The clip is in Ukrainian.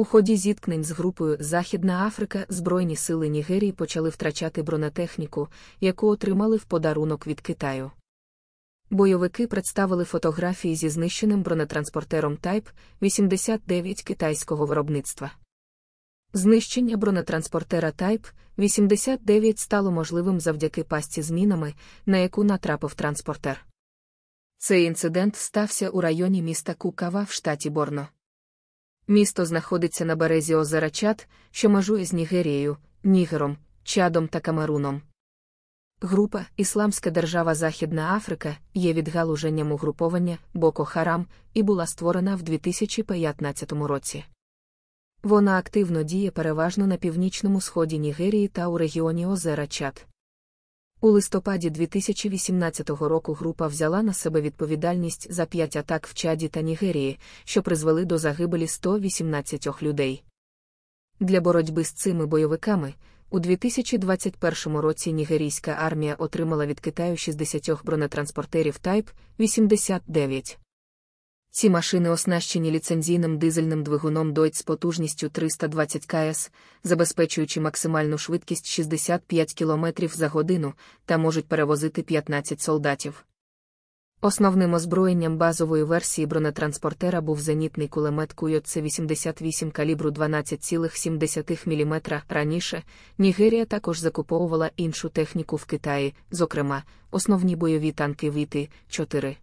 У ході зіткнень з групою Західна Африка Збройні сили Нігерії почали втрачати бронетехніку, яку отримали в подарунок від Китаю. Бойовики представили фотографії зі знищеним бронетранспортером Type 89 китайського виробництва. Знищення бронетранспортера Type 89 стало можливим завдяки пасті з мінами, на яку натрапив транспортер. Цей інцидент стався у районі міста Кукава в штаті Борно. Місто знаходиться на березі озера Чад, що межує з Нігерією, Нігером, Чадом та Камеруном. Група Ісламська держава Західна Африка є відгалуженням угруповання Боко Харам і була створена в 2015 році. Вона активно діє переважно на північному сході Нігерії та у регіоні озера Чад. У листопаді 2018 року група взяла на себе відповідальність за п'ять атак в Чаді та Нігерії, що призвели до загибелі 118 людей. Для боротьби з цими бойовиками у 2021 році нігерійська армія отримала від Китаю 60 бронетранспортерів Type 89. Ці машини оснащені ліцензійним дизельним двигуном Deutz з потужністю 320 кс, забезпечуючи максимальну швидкість 65 км за годину та можуть перевозити 15 солдатів. Основним озброєнням базової версії бронетранспортера був зенітний кулемет Куйотце 88 калібру 12,7 мм. Раніше Нігерія також закуповувала іншу техніку в Китаї, зокрема, основні бойові танки Віти 4.